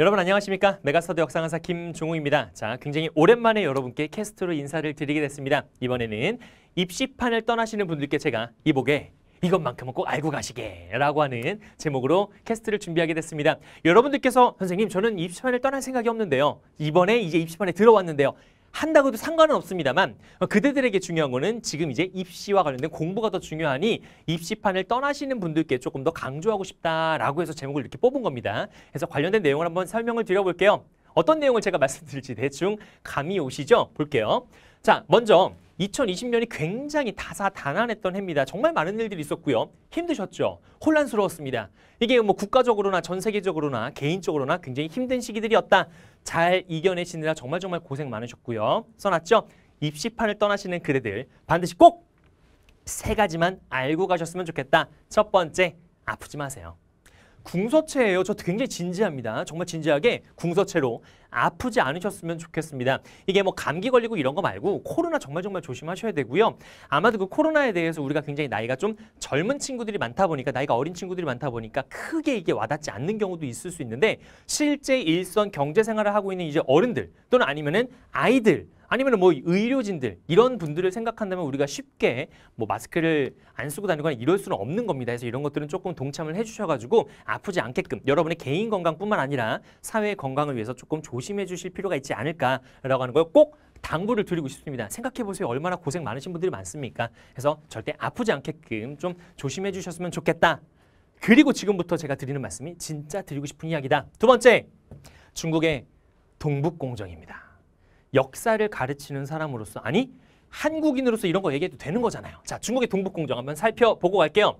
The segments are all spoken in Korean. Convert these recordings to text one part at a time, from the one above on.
여러분 안녕하십니까? 메가스터디 역사강사 김종우입니다. 자, 굉장히 오랜만에 여러분께 캐스트로 인사를 드리게 됐습니다. 이번에는 입시판을 떠나시는 분들께 제가 이복에 이것만큼은 꼭 알고 가시게 라고 하는 제목으로 캐스트를 준비하게 됐습니다. 여러분들께서 선생님 저는 입시판을 떠날 생각이 없는데요. 이번에 이제 입시판에 들어왔는데요. 한다고 해도 상관은 없습니다만 어, 그대들에게 중요한 거는 지금 이제 입시와 관련된 공부가 더 중요하니 입시판을 떠나시는 분들께 조금 더 강조하고 싶다라고 해서 제목을 이렇게 뽑은 겁니다. 그래서 관련된 내용을 한번 설명을 드려볼게요. 어떤 내용을 제가 말씀드릴지 대충 감이 오시죠? 볼게요. 자, 먼저 2020년이 굉장히 다사다난했던 해입니다. 정말 많은 일들이 있었고요. 힘드셨죠? 혼란스러웠습니다. 이게 뭐 국가적으로나 전 세계적으로나 개인적으로나 굉장히 힘든 시기들이었다. 잘 이겨내시느라 정말 정말 고생 많으셨고요. 써놨죠? 입시판을 떠나시는 그대들 반드시 꼭 세 가지만 알고 가셨으면 좋겠다. 첫 번째, 아프지 마세요. 궁서체예요. 저 굉장히 진지합니다. 정말 진지하게 궁서체로 아프지 않으셨으면 좋겠습니다. 이게 뭐 감기 걸리고 이런 거 말고 코로나 정말 정말 조심하셔야 되고요. 아마도 그 코로나에 대해서 우리가 굉장히 나이가 좀 젊은 친구들이 많다 보니까 나이가 어린 친구들이 많다 보니까 크게 이게 와닿지 않는 경우도 있을 수 있는데 실제 일선 경제 생활을 하고 있는 이제 어른들 또는 아니면은 아이들 아니면 뭐 의료진들 이런 분들을 생각한다면 우리가 쉽게 뭐 마스크를 안 쓰고 다니거나 이럴 수는 없는 겁니다. 그래서 이런 것들은 조금 동참을 해주셔가지고 아프지 않게끔 여러분의 개인 건강뿐만 아니라 사회 건강을 위해서 조금 조심 조심해 주실 필요가 있지 않을까라고 하는 걸꼭 당부를 드리고 싶습니다. 생각해 보세요. 얼마나 고생 많으신 분들이 많습니까? 그래서 절대 아프지 않게끔 좀 조심해 주셨으면 좋겠다. 그리고 지금부터 제가 드리는 말씀이 진짜 드리고 싶은 이야기다. 두 번째, 중국의 동북공정입니다. 역사를 가르치는 사람으로서 아니 한국인으로서 이런 거 얘기해도 되는 거잖아요. 자, 중국의 동북공정 한번 살펴보고 갈게요.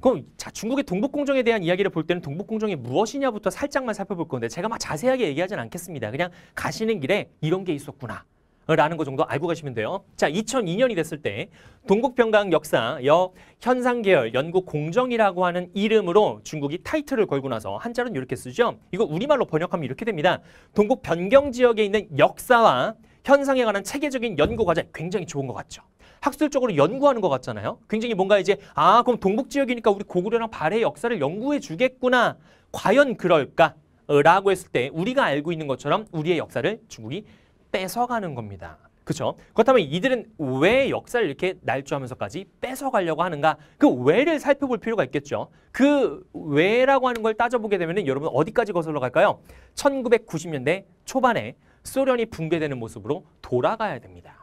그럼 자 중국의 동북공정에 대한 이야기를 볼 때는 동북공정이 무엇이냐부터 살짝만 살펴볼 건데 제가 막 자세하게 얘기하진 않겠습니다. 그냥 가시는 길에 이런 게 있었구나. 라는 거 정도 알고 가시면 돼요. 자, 2002년이 됐을 때동국평강 역사 여 현상계열 연구 공정이라고 하는 이름으로 중국이 타이틀을 걸고 나서 한자로는 이렇게 쓰죠. 이거 우리말로 번역하면 이렇게 됩니다. 동국 변경 지역에 있는 역사와 현상에 관한 체계적인 연구 과제 굉장히 좋은 것 같죠. 학술적으로 연구하는 것 같잖아요. 굉장히 뭔가 이제 아 그럼 동북 지역이니까 우리 고구려랑 발해의 역사를 연구해 주겠구나. 과연 그럴까? 어, 라고 했을 때 우리가 알고 있는 것처럼 우리의 역사를 중국이 뺏어가는 겁니다. 그렇죠? 그렇다면 이들은 왜 역사를 이렇게 날조하면서까지 뺏어가려고 하는가? 그 왜를 살펴볼 필요가 있겠죠. 그 왜라고 하는 걸 따져보게 되면 여러분 어디까지 거슬러 갈까요? 1990년대 초반에 소련이 붕괴되는 모습으로 돌아가야 됩니다.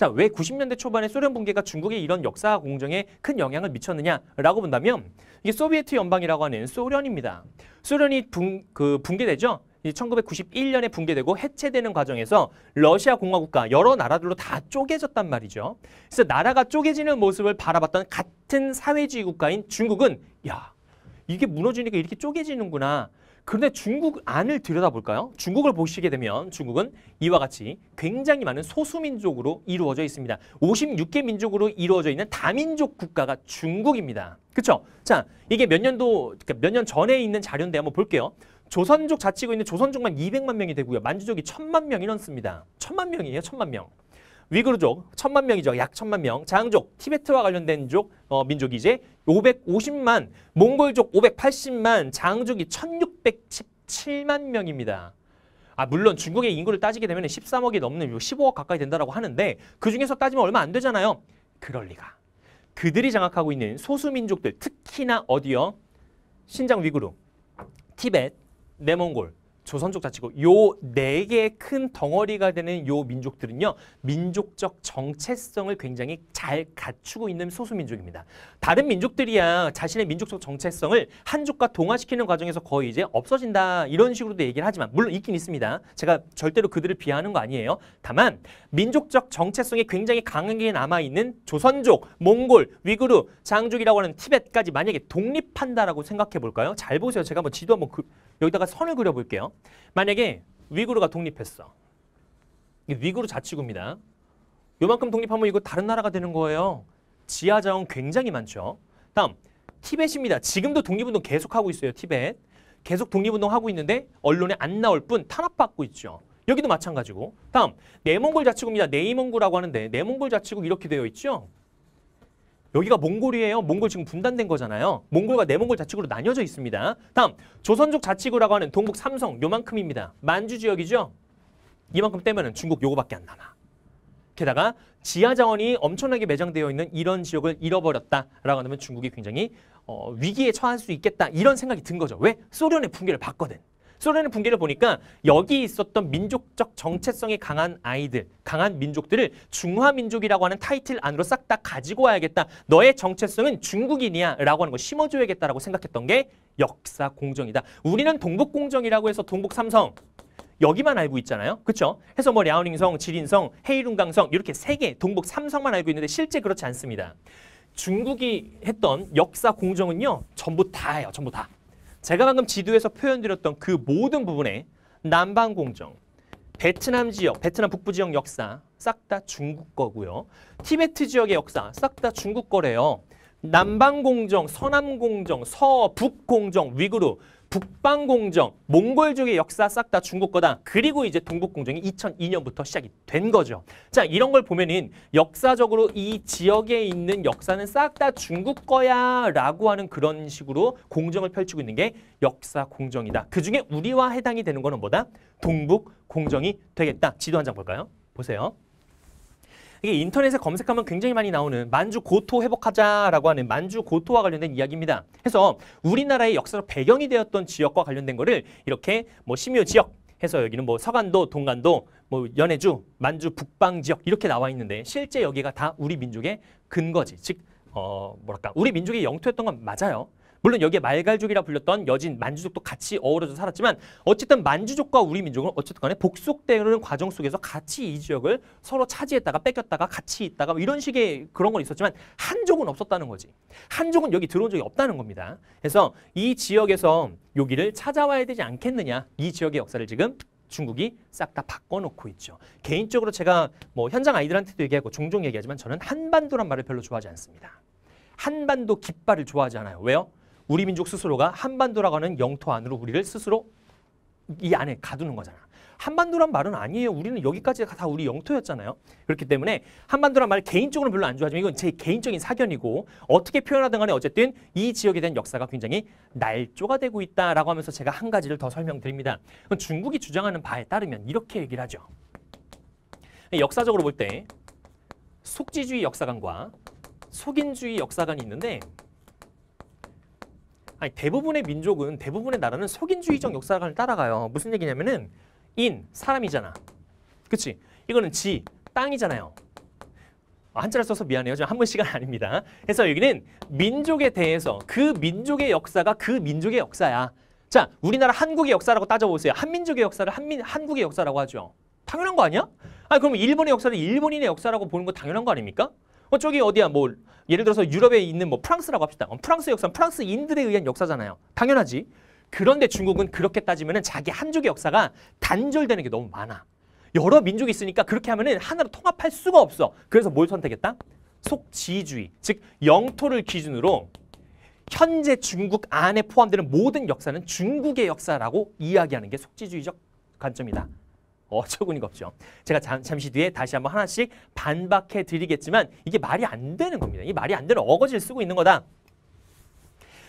자, 왜 90년대 초반에 소련 붕괴가 중국의 이런 역사 공정에 큰 영향을 미쳤느냐라고 본다면 이게 소비에트 연방이라고 하는 소련입니다. 소련이 붕, 그 붕괴되죠. 1991년에 붕괴되고 해체되는 과정에서 러시아 공화국과 여러 나라들로 다 쪼개졌단 말이죠. 그래서 나라가 쪼개지는 모습을 바라봤던 같은 사회주의 국가인 중국은 야 이게 무너지니까 이렇게 쪼개지는구나 그런데 중국 안을 들여다볼까요? 중국을 보시게 되면 중국은 이와 같이 굉장히 많은 소수민족으로 이루어져 있습니다. 56개 민족으로 이루어져 있는 다민족 국가가 중국입니다. 그렇죠? 자, 이게 몇 년도 그러니까 몇년 전에 있는 자료인데 한번 볼게요. 조선족 자치고 있는 조선족만 200만 명이 되고요. 만주족이 1000만 명이 넘습니다. 1000만 명이에요. 1000만 명. 위그르족 천만 명이죠. 약 천만 명. 장족, 티베트와 관련된 족, 어, 민족이 이제 550만, 몽골족 580만, 장족이 1617만 명입니다. 아, 물론 중국의 인구를 따지게 되면 13억이 넘는 15억 가까이 된다라고 하는데 그 중에서 따지면 얼마 안 되잖아요. 그럴 리가. 그들이 장악하고 있는 소수민족들 특히나 어디요? 신장 위구르, 티벳, 네몽골 조선족 자치구요네 개의 큰 덩어리가 되는 요 민족들은요. 민족적 정체성을 굉장히 잘 갖추고 있는 소수민족입니다. 다른 민족들이야 자신의 민족적 정체성을 한족과 동화시키는 과정에서 거의 이제 없어진다 이런 식으로도 얘기를 하지만 물론 있긴 있습니다. 제가 절대로 그들을 비하하는 거 아니에요. 다만 민족적 정체성이 굉장히 강하게 남아있는 조선족, 몽골, 위구르, 장족이라고 하는 티벳까지 만약에 독립한다라고 생각해 볼까요? 잘 보세요. 제가 한번 지도 한번 그, 여기다가 선을 그려볼게요. 만약에 위구르가 독립했어. 위구르 자치구입니다. 요만큼 독립하면 이거 다른 나라가 되는 거예요. 지하 자원 굉장히 많죠. 다음 티벳입니다. 지금도 독립운동 계속하고 있어요. 티벳. 계속 독립운동 하고 있는데 언론에 안 나올 뿐 탄압받고 있죠. 여기도 마찬가지고. 다음 네몽골 자치구입니다. 네이몽구라고 하는데 네몽골 자치구 이렇게 되어 있죠. 여기가 몽골이에요. 몽골 지금 분단된 거잖아요. 몽골과 내몽골 네 자치구로 나뉘어져 있습니다. 다음 조선족 자치구라고 하는 동북 삼성 요만큼입니다. 만주 지역이죠. 이만큼 떼면 중국 요거밖에 안 남아. 게다가 지하 자원이 엄청나게 매장되어 있는 이런 지역을 잃어버렸다라고 하면 중국이 굉장히 어, 위기에 처할 수 있겠다 이런 생각이 든 거죠. 왜? 소련의 붕괴를 봤거든. 소련의 붕괴를 보니까 여기 있었던 민족적 정체성이 강한 아이들, 강한 민족들을 중화민족이라고 하는 타이틀 안으로 싹 다 가지고 와야겠다. 너의 정체성은 중국인이야 라고 하는 걸 심어줘야겠다라고 생각했던 게 역사 공정이다. 우리는 동북 공정이라고 해서 동북 삼성, 여기만 알고 있잖아요. 그렇죠? 해서 뭐 랴오닝성, 지린성, 헤이룽강성 이렇게 세 개 동북 삼성만 알고 있는데 실제 그렇지 않습니다. 중국이 했던 역사 공정은요. 전부 다예요. 전부 다. 제가 방금 지도에서 표현드렸던 그 모든 부분에 남방공정, 베트남 지역, 베트남 북부 지역 역사 싹 다 중국 거고요. 티베트 지역의 역사 싹 다 중국 거래요. 남방공정, 서남공정, 서북공정, 위구르 북방공정, 몽골족의 역사 싹 다 중국 거다. 그리고 이제 동북공정이 2002년부터 시작이 된 거죠. 자, 이런 걸 보면은 역사적으로 이 지역에 있는 역사는 싹 다 중국 거야 라고 하는 그런 식으로 공정을 펼치고 있는 게 역사 공정이다. 그중에 우리와 해당이 되는 거는 뭐다? 동북공정이 되겠다. 지도 한 장 볼까요? 보세요. 이게 인터넷에 검색하면 굉장히 많이 나오는 만주 고토 회복하자라고 하는 만주 고토와 관련된 이야기입니다. 해서 우리나라의 역사적 배경이 되었던 지역과 관련된 거를 이렇게 뭐 심요 지역 해서 여기는 뭐 서간도, 동간도, 뭐 연해주, 만주 북방 지역 이렇게 나와 있는데 실제 여기가 다 우리 민족의 근거지. 즉 어, 뭐랄까 우리 민족의 영토였던 건 맞아요. 물론 여기에 말갈족이라 불렸던 여진 만주족도 같이 어우러져 살았지만 어쨌든 만주족과 우리 민족은 어쨌든 간에 복속되는 과정 속에서 같이 이 지역을 서로 차지했다가 뺏겼다가 같이 있다가 뭐 이런 식의 그런 건 있었지만 한족은 없었다는 거지. 한족은 여기 들어온 적이 없다는 겁니다. 그래서 이 지역에서 여기를 찾아와야 되지 않겠느냐. 이 지역의 역사를 지금 중국이 싹 다 바꿔놓고 있죠. 개인적으로 제가 뭐 현장 아이들한테도 얘기하고 종종 얘기하지만 저는 한반도란 말을 별로 좋아하지 않습니다. 한반도 깃발을 좋아하지 않아요. 왜요? 우리 민족 스스로가 한반도라고 하는 영토 안으로 우리를 스스로 이 안에 가두는 거잖아. 한반도란 말은 아니에요. 우리는 여기까지가 다 우리 영토였잖아요. 그렇기 때문에 한반도란 말 개인적으로 별로 안 좋아하지만 이건 제 개인적인 사견이고 어떻게 표현하든 간에 어쨌든 이 지역에 대한 역사가 굉장히 날조가 되고 있다라고 하면서 제가 한 가지를 더 설명드립니다. 중국이 주장하는 바에 따르면 이렇게 얘기를 하죠. 역사적으로 볼 때 속지주의 역사관과 속인주의 역사관이 있는데 아니 대부분의 민족은 대부분의 나라는 속인주의적 역사관을 따라가요. 무슨 얘기냐면은 인 사람이잖아. 그치? 이거는 지 땅이잖아요. 아, 한자를 써서 미안해요. 지금 한문 시간 아닙니다. 그래서 여기는 민족에 대해서 그 민족의 역사가 그 민족의 역사야. 자, 우리나라 한국의 역사라고 따져보세요. 한민족의 역사를 한민, 한국의 역사라고 하죠. 당연한 거 아니야? 아, 아니, 그럼 일본의 역사를 일본인의 역사라고 보는 거 당연한 거 아닙니까? 어, 저기 어디야, 뭐, 예를 들어서 유럽에 있는 뭐 프랑스라고 합시다. 프랑스 역사는 프랑스인들에 의한 역사잖아요. 당연하지. 그런데 중국은 그렇게 따지면 자기 한족의 역사가 단절되는 게 너무 많아. 여러 민족이 있으니까 그렇게 하면 하나로 통합할 수가 없어. 그래서 뭘 선택했다? 속지주의, 즉 영토를 기준으로 현재 중국 안에 포함되는 모든 역사는 중국의 역사라고 이야기하는 게 속지주의적 관점이다. 어처구니가 없죠. 제가 잠, 시 뒤에 다시 한번 하나씩 반박해 드리겠지만 이게 말이 안 되는 겁니다. 이 말이 안 되는 어거지를 쓰고 있는 거다.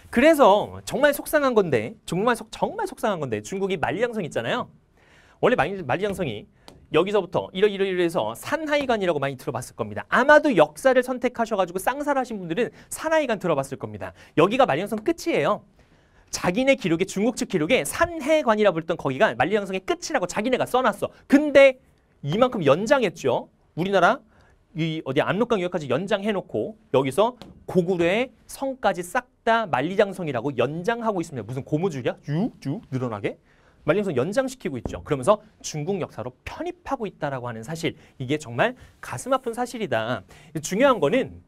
그래서 정말 속상한 건데 정말 속, 정말 속상한 건데 중국이 만리장성 있잖아요. 원래 만리장성이 여기서부터 이러이러이러해서 산하이관이라고 많이 들어봤을 겁니다. 아마도 역사를 선택하셔가지고 쌍살하신 분들은 산하이관 들어봤을 겁니다. 여기가 만리장성 끝이에요. 자기네 기록에 중국 측 기록에 산해관이라 불던 거기가 만리장성의 끝이라고 자기네가 써놨어. 근데 이만큼 연장했죠. 우리나라 이 어디 압록강 유역까지 연장해놓고 여기서 고구려의 성까지 싹 다 만리장성이라고 연장하고 있습니다. 무슨 고무줄이야? 쭉쭉 늘어나게. 만리장성 연장시키고 있죠. 그러면서 중국 역사로 편입하고 있다라고 하는 사실 이게 정말 가슴 아픈 사실이다. 중요한 거는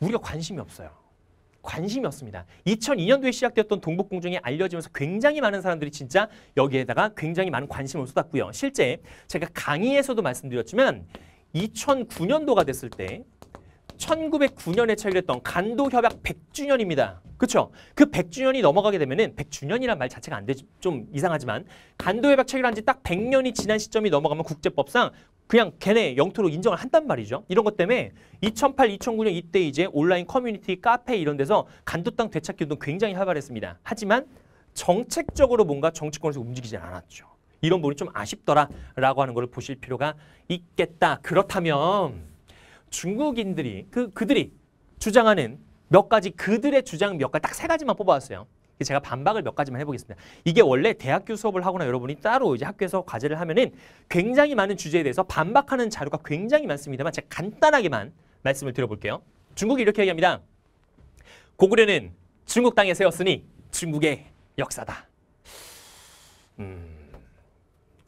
우리가 관심이 없어요. 관심이었습니다. 2002년도에 시작되었던 동북공정이 알려지면서 굉장히 많은 사람들이 진짜 여기에다가 굉장히 많은 관심을 쏟았고요. 실제 제가 강의에서도 말씀드렸지만 2009년도가 됐을 때 1909년에 체결했던 간도 협약 100주년입니다. 그렇죠? 그 100주년이 넘어가게 되면은 100주년이란 말 자체가 안 되지 좀 이상하지만 간도 협약 체결한 지 딱 100년이 지난 시점이 넘어가면 국제법상 그냥 걔네 영토로 인정을 한단 말이죠. 이런 것 때문에 2008, 2009년 이때 이제 온라인 커뮤니티, 카페 이런 데서 간도 땅 되찾기 운동 굉장히 활발했습니다. 하지만 정책적으로 뭔가 정치권에서 움직이지 않았죠. 이런 부분이 좀 아쉽더라라고 하는 것을 보실 필요가 있겠다. 그렇다면 중국인들이 그 그들이 주장하는 몇 가지 그들의 주장 몇 가지 딱 세 가지만 뽑아왔어요. 제가 반박을 몇 가지만 해보겠습니다. 이게 원래 대학교 수업을 하거나 여러분이 따로 이제 학교에서 과제를 하면은 굉장히 많은 주제에 대해서 반박하는 자료가 굉장히 많습니다만 제가 간단하게만 말씀을 드려볼게요. 중국이 이렇게 얘기합니다. 고구려는 중국 땅에 세웠으니 중국의 역사다. 음,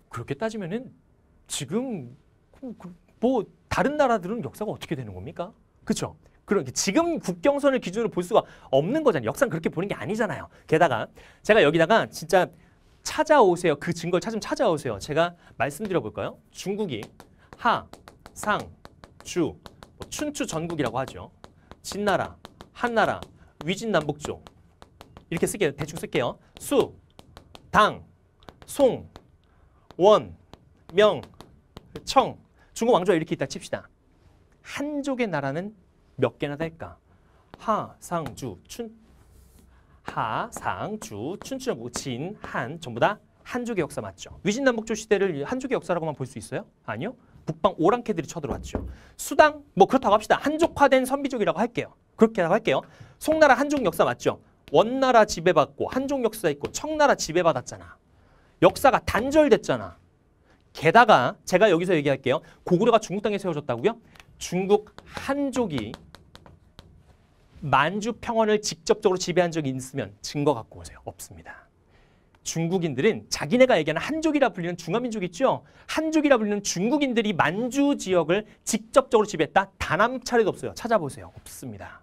그렇게 따지면은 지금 뭐 다른 나라들은 역사가 어떻게 되는 겁니까? 그렇죠? 그런 지금 국경선을 기준으로 볼 수가 없는 거잖아요. 역사 그렇게 보는 게 아니잖아요. 게다가 제가 여기다가 진짜 찾아오세요. 그 증거를 찾으면 찾아오세요. 제가 말씀드려 볼까요? 중국이 하, 상, 주, 뭐 춘추 전국이라고 하죠. 진나라, 한나라, 위진남북조 이렇게 쓸게요. 대충 쓸게요. 수, 당, 송, 원, 명, 청, 중국 왕조가 이렇게 있다 칩시다. 한족의 나라는 몇 개나 될까? 하, 상, 주, 춘. 하, 상, 주, 춘, 추, 진, 한 전부 다 한족의 역사 맞죠? 위진남북조 시대를 한족의 역사라고만 볼 수 있어요? 아니요. 북방 오랑캐들이 쳐들어왔죠. 수당 뭐 그렇다고 합시다. 한족화된 선비족이라고 할게요. 그렇게 할게요. 송나라 한족 역사 맞죠? 원나라 지배받고 한족 역사 있고 청나라 지배받았잖아. 역사가 단절됐잖아. 게다가 제가 여기서 얘기할게요. 고구려가 중국 땅에 세워졌다고요? 중국 한족이 만주 평원을 직접적으로 지배한 적이 있으면 증거 갖고 오세요. 없습니다. 중국인들은 자기네가 얘기하는 한족이라 불리는 중화민족 있죠? 한족이라 불리는 중국인들이 만주 지역을 직접적으로 지배했다? 단한 차례도 없어요. 찾아보세요. 없습니다.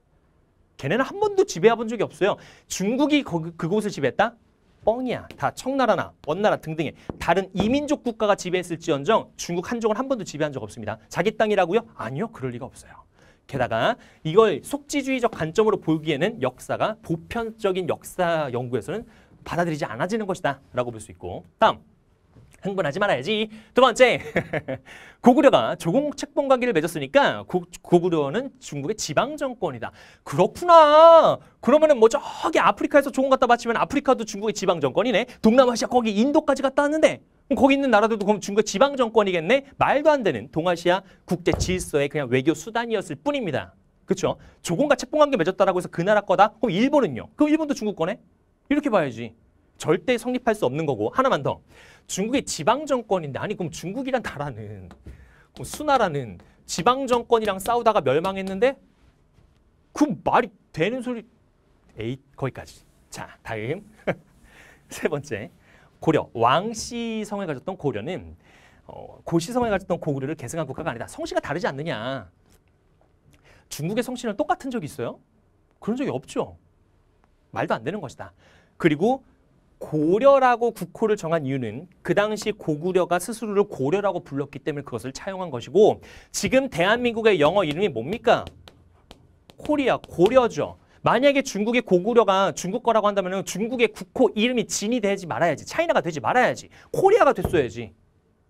걔네는 한 번도 지배해본 적이 없어요. 중국이 거, 그곳을 지배했다? 뻥이야. 다 청나라나 원나라 등등의 다른 이민족 국가가 지배했을지언정 중국 한족을 한 번도 지배한 적 없습니다. 자기 땅이라고요? 아니요. 그럴 리가 없어요. 게다가 이걸 속지주의적 관점으로 보기에는 역사가 보편적인 역사 연구에서는 받아들이지 않아지는 것이다 라고 볼 수 있고 다음 흥분하지 말아야지. 두 번째, 고구려가 조공 책봉 관계를 맺었으니까 고, 고구려는 중국의 지방 정권이다. 그렇구나. 그러면은 뭐 저기 아프리카에서 조공 갖다 바치면 아프리카도 중국의 지방 정권이네. 동남아시아 거기 인도까지 갔다 왔는데 거기 있는 나라들도 그럼 중국의 지방 정권이겠네. 말도 안 되는 동아시아 국제 질서의 그냥 외교 수단이었을 뿐입니다. 그렇죠? 조공과 책봉 관계 맺었다라고 해서 그 나라 거다. 그럼 일본은요? 그럼 일본도 중국 거네? 이렇게 봐야지. 절대 성립할 수 없는 거고 하나만 더 중국의 지방정권인데 아니 그럼 중국이란 나라는 수나라는 지방정권이랑 싸우다가 멸망했는데 그 말이 되는 소리 에이 거기까지 자 다음 세 번째 고려 왕씨 성에 가졌던 고려는 어, 고시 성에 가졌던 고구려를 계승한 국가가 아니다 성씨가 다르지 않느냐 중국의 성씨는 똑같은 적이 있어요? 그런 적이 없죠 말도 안 되는 것이다 그리고 고려라고 국호를 정한 이유는 그 당시 고구려가 스스로를 고려라고 불렀기 때문에 그것을 차용한 것이고 지금 대한민국의 영어 이름이 뭡니까? 코리아, 고려죠. 만약에 중국의 고구려가 중국 거라고 한다면 중국의 국호 이름이 진이 되지 말아야지. 차이나가 되지 말아야지. 코리아가 됐어야지.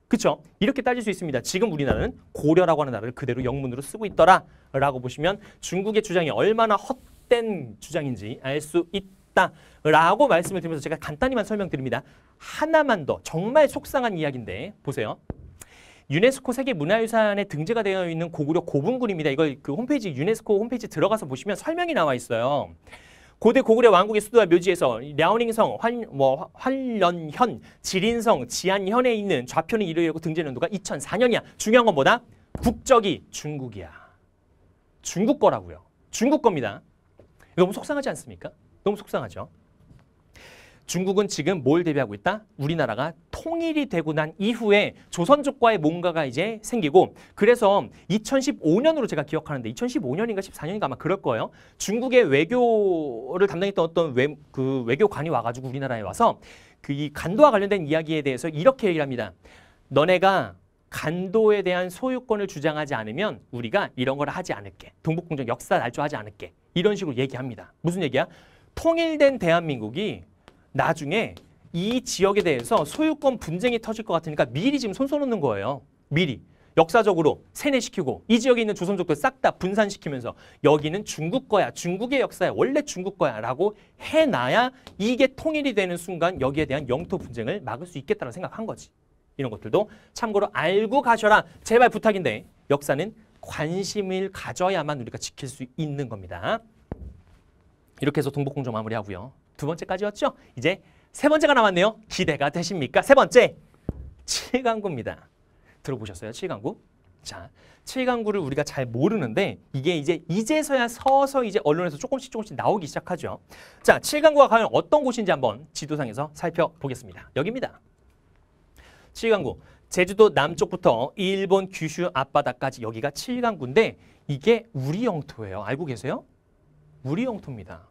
그렇죠? 이렇게 따질 수 있습니다. 지금 우리나라는 고려라고 하는 나라를 그대로 영문으로 쓰고 있더라라고 보시면 중국의 주장이 얼마나 헛된 주장인지 알 수 있다. 있다라고 말씀을 드리면서 제가 간단히만 설명드립니다. 하나만 더 정말 속상한 이야기인데 보세요. 유네스코 세계 문화유산에 등재가 되어 있는 고구려 고분군입니다. 이걸 그 홈페이지 유네스코 홈페이지 들어가서 보시면 설명이 나와 있어요. 고대 고구려 왕국의 수도와 묘지에서 랴오닝성, 뭐, 환련현, 지린성, 지안현에 있는 좌표는 이르려고 등재 연도가 2004년이야. 중요한 건 뭐다? 국적이 중국이야. 중국 거라고요. 중국 겁니다. 너무 속상하지 않습니까? 너무 속상하죠. 중국은 지금 뭘 대비하고 있다? 우리나라가 통일이 되고 난 이후에 조선족과의 뭔가가 이제 생기고 그래서 2015년으로 제가 기억하는데 2015년인가 14년인가 아마 그럴 거예요. 중국의 외교를 담당했던 어떤 외, 그 외교관이 와가지고 우리나라에 와서 그 이 간도와 관련된 이야기에 대해서 이렇게 얘기를 합니다. 너네가 간도에 대한 소유권을 주장하지 않으면 우리가 이런 걸 하지 않을게. 동북공정 역사 날조하지 않을게. 이런 식으로 얘기합니다. 무슨 얘기야? 통일된 대한민국이 나중에 이 지역에 대해서 소유권 분쟁이 터질 것 같으니까 미리 지금 손 써놓는 거예요. 미리. 역사적으로 세뇌시키고 이 지역에 있는 조선족들 싹 다 분산시키면서 여기는 중국 거야. 중국의 역사야. 원래 중국 거야. 라고 해놔야 이게 통일이 되는 순간 여기에 대한 영토 분쟁을 막을 수 있겠다는 생각한 거지. 이런 것들도 참고로 알고 가셔라. 제발 부탁인데 역사는 관심을 가져야만 우리가 지킬 수 있는 겁니다. 이렇게 해서 동복공정 마무리하고요. 두 번째까지였죠? 이제 세 번째가 남았네요. 기대가 되십니까? 세 번째, 칠강구입니다 들어보셨어요? 칠강구 자, 칠강구를 우리가 잘 모르는데 이게 이제 이제서야 서서 이제 언론에서 조금씩 조금씩 나오기 시작하죠. 자, 칠강구가 과연 어떤 곳인지 한번 지도상에서 살펴보겠습니다. 여기입니다. 칠강구 제주도 남쪽부터 일본 규슈 앞바다까지 여기가 칠강구인데 이게 우리 영토예요. 알고 계세요? 우리 영토입니다.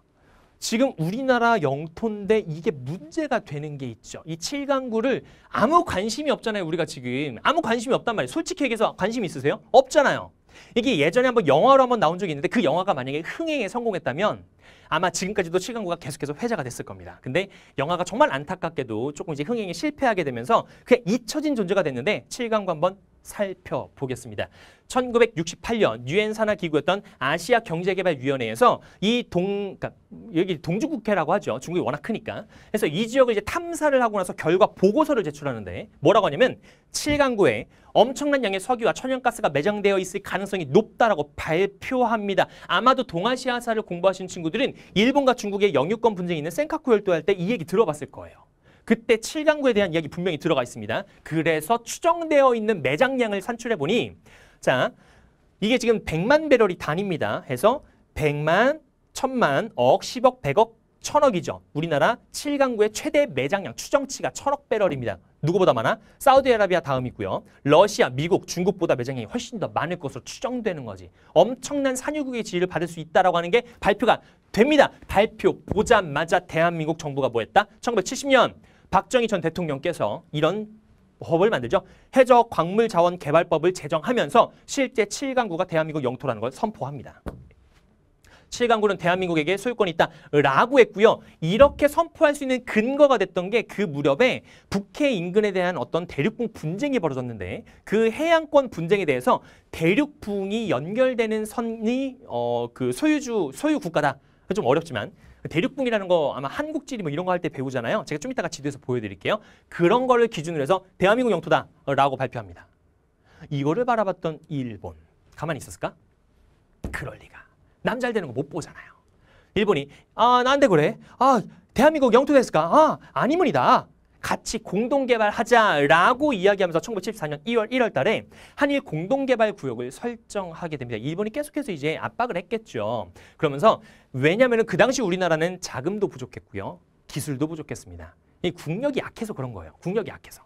지금 우리나라 영토인데 이게 문제가 되는 게 있죠. 이칠강구를 아무 관심이 없잖아요. 우리가 지금 아무 관심이 없단 말이에요. 솔직히 얘기해서 관심 있으세요? 없잖아요. 이게 예전에 한번 영화로 한번 나온 적이 있는데 그 영화가 만약에 흥행에 성공했다면 아마 지금까지도 칠강구가 계속해서 회자가 됐을 겁니다. 근데 영화가 정말 안타깝게도 조금 이제 흥행에 실패하게 되면서 그냥 잊혀진 존재가 됐는데 칠강구 한번 살펴보겠습니다. 1968년 유엔 산하 기구였던 아시아 경제개발위원회에서 이동 그러니까 여기 동주국회라고 하죠. 중국이 워낙 크니까. 그래서 이 지역을 이제 탐사를 하고 나서 결과 보고서를 제출하는데 뭐라고 하냐면 7강구에 엄청난 양의 석유와 천연가스가 매장되어 있을 가능성이 높다라고 발표합니다. 아마도 동아시아사를 공부하신 친구들은 일본과 중국의 영유권 분쟁이 있는 센카쿠 열도할 때 이 얘기 들어봤을 거예요. 그때 7강구에 대한 이야기 분명히 들어가 있습니다. 그래서 추정되어 있는 매장량을 산출해 보니 자 이게 지금 100만 배럴이 단입니다. 해서 100만, 1000만, 억, 10억, 100억, 1000억이죠. 우리나라 7강구의 최대 매장량 추정치가 1000억 배럴입니다. 누구보다 많아? 사우디아라비아 다음이고요. 러시아, 미국, 중국보다 매장량이 훨씬 더 많을 것으로 추정되는 거지. 엄청난 산유국의 지위를 받을 수 있다라고 하는 게 발표가 됩니다. 발표 보자마자 대한민국 정부가 뭐 했다? 1970년 박정희 전 대통령께서 이런 법을 만들죠. 해적 광물 자원 개발법을 제정하면서 실제 7강구가 대한민국 영토라는 걸 선포합니다. 7강구는 대한민국에게 소유권이 있다라고 했고요. 이렇게 선포할 수 있는 근거가 됐던 게 그 무렵에 북해 인근에 대한 어떤 대륙붕 분쟁이 벌어졌는데 그 해양권 분쟁에 대해서 대륙붕이 연결되는 선이 어, 그 소유주 소유 국가다. 좀 어렵지만 그 대륙붕이라는 거 아마 한국지리 뭐 이런 거 할 때 배우잖아요. 제가 좀 이따가 지도에서 보여드릴게요. 그런 거를 기준으로 해서 대한민국 영토다라고 발표합니다. 이거를 바라봤던 일본 가만히 있었을까? 그럴 리가. 남잘 되는 거 못 보잖아요. 일본이 아 나한테 그래? 아 대한민국 영토 됐을까? 아 아니문이다. 같이 공동 개발하자라고 이야기하면서 1974년 2월 1월 달에 한일 공동 개발 구역을 설정하게 됩니다. 일본이 계속해서 이제 압박을 했겠죠. 그러면서 왜냐하면그 당시 우리나라는 자금도 부족했고요. 기술도 부족했습니다. 이 국력이 약해서 그런 거예요. 국력이 약해서.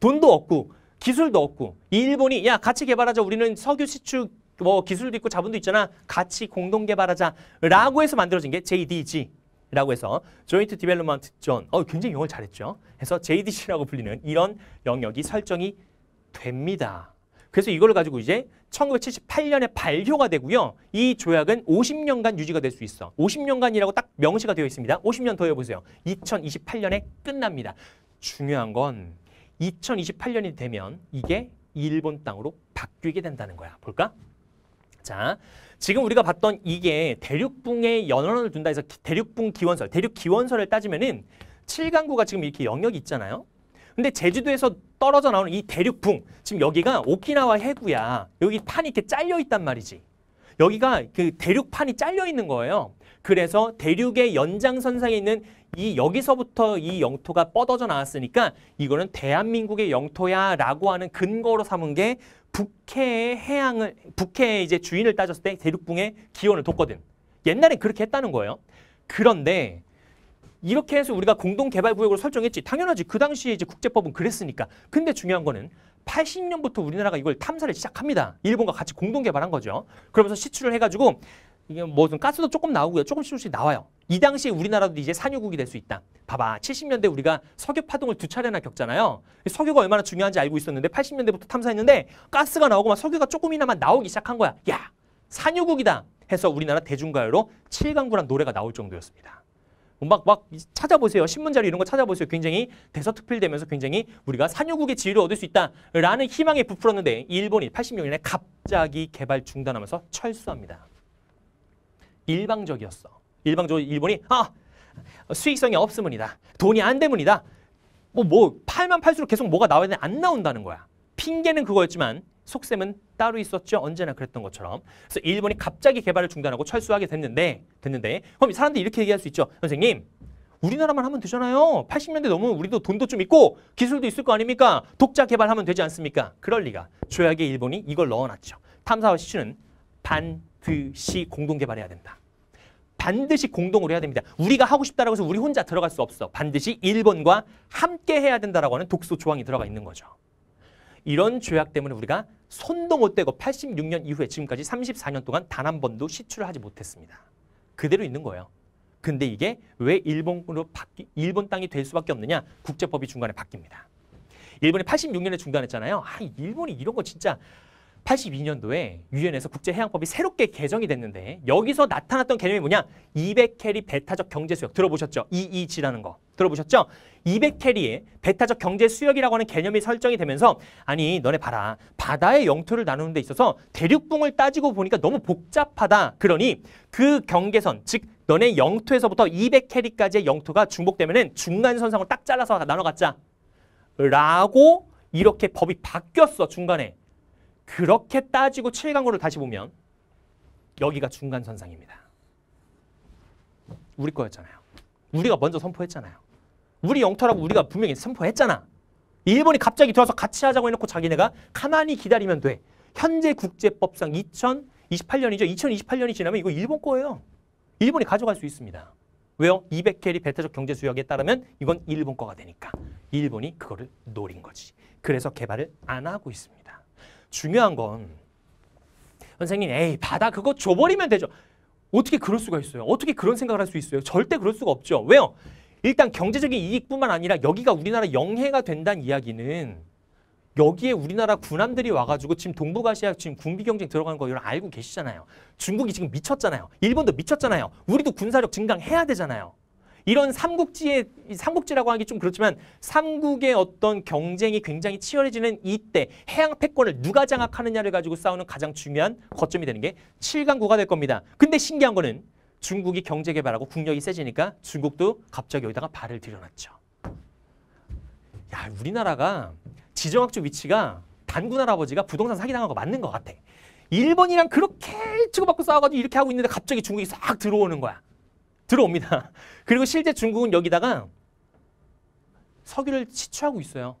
돈도 없고 기술도 없고 일본이 야 같이 개발하자 우리는 석유 시축 뭐 기술도 있고 자본도 있잖아 같이 공동 개발하자라고 해서 만들어진 게 JDG 라고 해서 조인트 디벨로먼트 존, 어 굉장히 용어 잘했죠. 해서 JDC라고 불리는 이런 영역이 설정이 됩니다. 그래서 이걸 가지고 이제 1978년에 발효가 되고요. 이 조약은 50년간 유지가 될 수 있어. 50년간이라고 딱 명시가 되어 있습니다. 50년 더 해보세요. 2028년에 끝납니다. 중요한 건 2028년이 되면 이게 일본 땅으로 바뀌게 된다는 거야. 볼까? 자, 지금 우리가 봤던 이게 대륙붕에 연원을 둔다 해서 대륙붕 기원설, 대륙 기원설을 따지면은 7강구가 지금 이렇게 영역이 있잖아요. 근데 제주도에서 떨어져 나오는 이 대륙붕, 지금 여기가 오키나와 해구야. 여기 판이 이렇게 잘려 있단 말이지. 여기가 그 대륙판이 잘려 있는 거예요. 그래서 대륙의 연장선상에 있는 이 여기서부터 이 영토가 뻗어져 나왔으니까 이거는 대한민국의 영토야라고 하는 근거로 삼은 게 북해의 해양을 북해의 이제 주인을 따졌을 때 대륙붕의 기원을 뒀거든. 옛날에 그렇게 했다는 거예요. 그런데 이렇게 해서 우리가 공동개발구역으로 설정했지. 당연하지. 그 당시에 이제 국제법은 그랬으니까. 근데 중요한 거는 80년부터 우리나라가 이걸 탐사를 시작합니다. 일본과 같이 공동 개발한 거죠. 그러면서 시출을 해가지고 이게 뭐든 가스도 조금 나오고요. 조금씩 조금씩 나와요. 이 당시에 우리나라도 이제 산유국이 될 수 있다. 봐봐. 70년대 우리가 석유 파동을 두 차례나 겪잖아요. 석유가 얼마나 중요한지 알고 있었는데 80년대부터 탐사했는데 가스가 나오고 막 석유가 조금이나마 나오기 시작한 거야. 야, 산유국이다. 해서 우리나라 대중가요로 칠강구란 노래가 나올 정도였습니다. 막, 막 찾아보세요. 신문자료 이런 거 찾아보세요. 굉장히 대서특필되면서 굉장히 우리가 산유국의 지위를 얻을 수 있다라는 희망에 부풀었는데 일본이 86년에 갑자기 개발 중단하면서 철수합니다. 일방적이었어. 일방적으로 일본이 아 수익성이 없음문이다. 돈이 안 되문이다. 뭐, 뭐 팔만 팔수록 계속 뭐가 나와야 되는데 안 나온다는 거야. 핑계는 그거였지만 속셈은 따로 있었죠. 언제나 그랬던 것처럼. 그래서 일본이 갑자기 개발을 중단하고 철수하게 됐는데 됐는데 그럼 사람들이 이렇게 얘기할 수 있죠. 선생님 우리나라만 하면 되잖아요. 80년대 넘으면 우리도 돈도 좀 있고 기술도 있을 거 아닙니까? 독자 개발하면 되지 않습니까? 그럴 리가. 조약에 일본이 이걸 넣어놨죠. 탐사와 시추는 반드시 공동 개발해야 된다. 반드시 공동으로 해야 됩니다. 우리가 하고 싶다라고 해서 우리 혼자 들어갈 수 없어. 반드시 일본과 함께 해야 된다라고 하는 독소 조항이 들어가 있는 거죠. 이런 조약 때문에 우리가 손도 못 대고 86년 이후에 지금까지 34년 동안 단 한 번도 시출을 하지 못했습니다. 그대로 있는 거예요. 근데 이게 왜 일본으로 바뀌, 일본 땅이 될 수밖에 없느냐? 국제법이 중간에 바뀝니다. 일본이 86년에 중단했잖아요. 아, 일본이 이런 거 진짜 82년도에 유엔에서 국제해양법이 새롭게 개정이 됐는데 여기서 나타났던 개념이 뭐냐? 200캐리 배타적 경제 수역 들어보셨죠? EEG라는 거 들어보셨죠? 200캐리의 배타적 경제 수역이라고 하는 개념이 설정이 되면서 아니 너네 봐라 바다의 영토를 나누는 데 있어서 대륙붕을 따지고 보니까 너무 복잡하다 그러니 그 경계선 즉 너네 영토에서부터 200캐리까지의 영토가 중복되면 중간선상으로 딱 잘라서 나눠 갖자 라고 이렇게 법이 바뀌었어 중간에 그렇게 따지고 7강고를 다시 보면 여기가 중간선상입니다. 우리 거였잖아요. 우리가 먼저 선포했잖아요. 우리 영토라고 우리가 분명히 선포했잖아. 일본이 갑자기 들어와서 같이 하자고 해놓고 자기네가 가만히 기다리면 돼. 현재 국제법상 2028년이죠. 2028년이 지나면 이거 일본 거예요. 일본이 가져갈 수 있습니다. 왜요? 200캐리 배타적 경제 수역에 따르면 이건 일본 거가 되니까. 일본이 그거를 노린 거지. 그래서 개발을 안 하고 있습니다. 중요한 건 선생님 에이 바다 그거 줘버리면 되죠. 어떻게 그럴 수가 있어요? 어떻게 그런 생각을 할 수 있어요? 절대 그럴 수가 없죠. 왜요? 일단 경제적인 이익뿐만 아니라 여기가 우리나라 영해가 된다는 이야기는 여기에 우리나라 군함들이 와가지고 지금 동북아시아 지금 군비 경쟁 들어가는거 이런 알고 계시잖아요. 중국이 지금 미쳤잖아요. 일본도 미쳤잖아요. 우리도 군사력 증강해야 되잖아요. 이런 삼국지의 삼국지라고 하기 좀 그렇지만 삼국의 어떤 경쟁이 굉장히 치열해지는 이때 해양 패권을 누가 장악하느냐를 가지고 싸우는 가장 중요한 거점이 되는 게 7강구가 될 겁니다. 근데 신기한 거는 중국이 경제 개발하고 국력이 세지니까 중국도 갑자기 여기다가 발을 들여놨죠. 야, 우리나라가 지정학적 위치가 단군 할아버지가 부동산 사기당한 거 맞는 것 같아. 일본이랑 그렇게 치고받고 싸워가지고 이렇게 하고 있는데 갑자기 중국이 싹 들어오는 거야. 들어옵니다. 그리고 실제 중국은 여기다가 석유를 시추하고 있어요.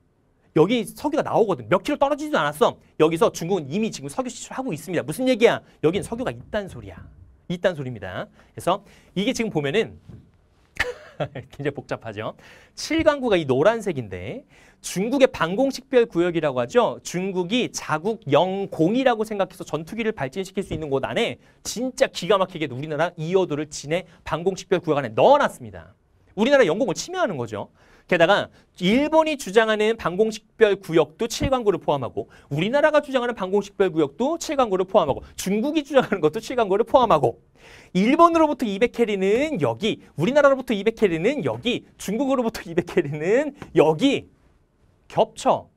여기 석유가 나오거든. 몇 킬로 떨어지지도 않았어. 여기서 중국은 이미 지금 석유 시추하고 있습니다. 무슨 얘기야? 여긴 석유가 있단 소리야. 있단 소리입니다. 그래서 이게 지금 보면은 굉장히 복잡하죠. 7강구가 이 노란색인데 중국의 방공식별 구역이라고 하죠. 중국이 자국 영공이라고 생각해서 전투기를 발진시킬 수 있는 곳 안에 진짜 기가 막히게 우리나라 이어도를 진해 방공식별 구역 안에 넣어놨습니다. 우리나라 영공을 침해하는 거죠. 게다가 일본이 주장하는 방공식별 구역도 7강구를 포함하고 우리나라가 주장하는 방공식별 구역도 7강구를 포함하고 중국이 주장하는 것도 7강구를 포함하고 일본으로부터 200캐리는 여기 우리나라로부터 200캐리는 여기 중국으로부터 200캐리는 여기 겹쳐.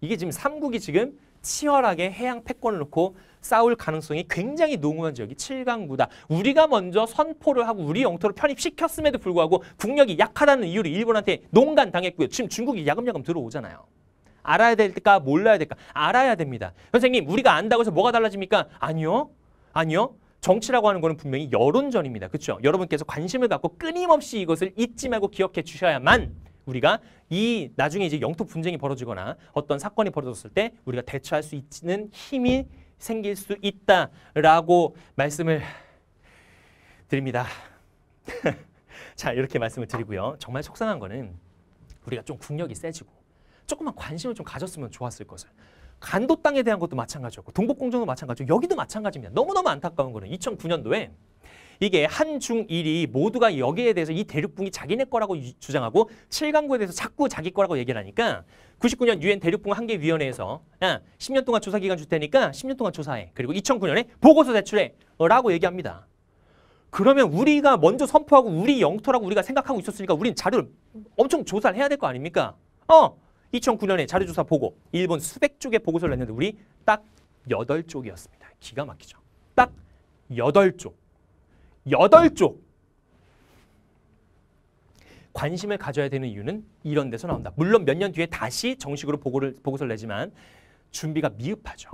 이게 지금 삼국이 지금 치열하게 해양 패권을 놓고 싸울 가능성이 굉장히 농후한 지역이 7강 구다. 우리가 먼저 선포를 하고 우리 영토를 편입시켰음에도 불구하고 국력이 약하다는 이유로 일본한테 농간 당했고요. 지금 중국이 야금야금 들어오잖아요. 알아야 될까 몰라야 될까 알아야 됩니다. 선생님 우리가 안다고 해서 뭐가 달라집니까? 아니요. 아니요. 정치라고 하는 거는 분명히 여론전입니다. 그렇죠? 여러분께서 관심을 갖고 끊임없이 이것을 잊지 말고 기억해 주셔야만 우리가 이 나중에 이제 영토 분쟁이 벌어지거나 어떤 사건이 벌어졌을 때 우리가 대처할 수 있는 힘이 생길 수 있다라고 말씀을 드립니다. 자 이렇게 말씀을 드리고요. 정말 속상한 거는 우리가 좀 국력이 세지고 조금만 관심을 좀 가졌으면 좋았을 것을 간도 땅에 대한 것도 마찬가지였고 동북공정도 마찬가지고 여기도 마찬가지입니다. 너무너무 안타까운 거는 2009년도에 이게 한중일이 모두가 여기에 대해서 이 대륙붕이 자기네 거라고 주장하고 7강구에 대해서 자꾸 자기 거라고 얘기를 하니까 99년 유엔 대륙붕 한계위원회에서 야, 예, 10년 동안 조사기간 줄 테니까 10년 동안 조사해. 그리고 2009년에 보고서 제출해. 라고 얘기합니다. 그러면 우리가 먼저 선포하고 우리 영토라고 우리가 생각하고 있었으니까 우린 자료를 엄청 조사를 해야 될 거 아닙니까? 어! 2009년에 자료조사 보고 일본 수백 쪽의 보고서를 냈는데 우리 딱8 쪽이었습니다 기가 막히죠. 딱8쪽 여덟 쪽 관심을 가져야 되는 이유는 이런 데서 나온다. 물론 몇 년 뒤에 다시 정식으로 보고를, 보고서를 내지만 준비가 미흡하죠.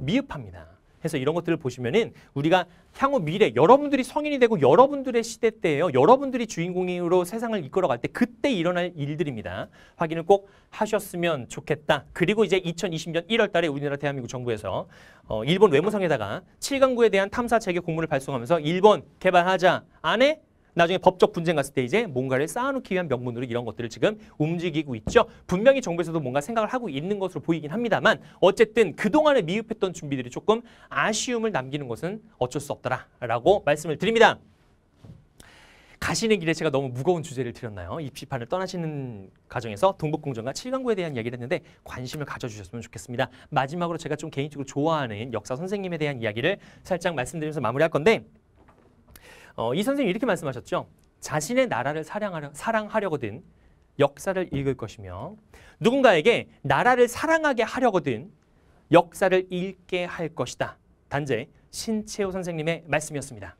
미흡합니다. 해서 이런 것들을 보시면은 우리가 향후 미래 여러분들이 성인이 되고 여러분들의 시대 때에요 여러분들이 주인공으로 세상을 이끌어갈 때 그때 일어날 일들입니다. 확인을 꼭 하셨으면 좋겠다. 그리고 이제 2020년 1월 달에 우리나라 대한민국 정부에서 어, 일본 외무성에다가 7강구에 대한 탐사 재개 공문을 발송하면서 일본 개발하자 안에 나중에 법적 분쟁 갔을 때 이제 뭔가를 쌓아놓기 위한 명분으로 이런 것들을 지금 움직이고 있죠. 분명히 정부에서도 뭔가 생각을 하고 있는 것으로 보이긴 합니다만 어쨌든 그동안에 미흡했던 준비들이 조금 아쉬움을 남기는 것은 어쩔 수 없더라라고 말씀을 드립니다. 가시는 길에 제가 너무 무거운 주제를 드렸나요? 입시판을 떠나시는 과정에서 동북공정과 칠강구에 대한 이야기를 했는데 관심을 가져주셨으면 좋겠습니다. 마지막으로 제가 좀 개인적으로 좋아하는 역사 선생님에 대한 이야기를 살짝 말씀드리면서 마무리할 건데 어, 이 선생님이 이렇게 말씀하셨죠. 자신의 나라를 사랑하려, 사랑하려거든 역사를 읽을 것이며 누군가에게 나라를 사랑하게 하려거든 역사를 읽게 할 것이다. 단재 신채호 선생님의 말씀이었습니다.